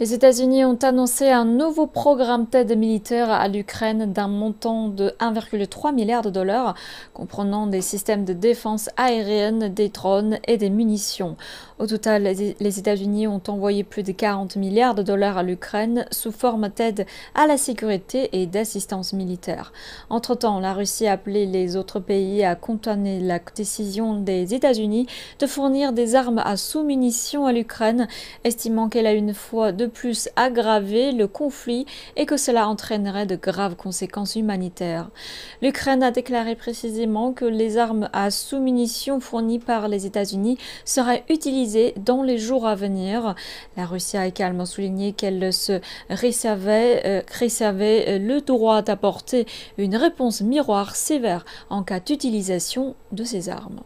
Les États-Unis ont annoncé un nouveau programme d'aide militaire à l'Ukraine d'un montant de 1,3 milliard de dollars, comprenant des systèmes de défense aérienne, des drones et des munitions. Au total, les États-Unis ont envoyé plus de 40 milliards de dollars à l'Ukraine sous forme d'aide à la sécurité et d'assistance militaire. Entre-temps, la Russie a appelé les autres pays à condamner la décision des États-Unis de fournir des armes à sous-munitions à l'Ukraine, estimant qu'elle a une fois de plus aggraver le conflit et que cela entraînerait de graves conséquences humanitaires. L'Ukraine a déclaré précisément que les armes à sous-munitions fournies par les États-Unis seraient utilisées dans les jours à venir. La Russie a également souligné qu'elle se réservait, euh, réservait euh, le droit d'apporter une réponse miroir sévère en cas d'utilisation de ces armes.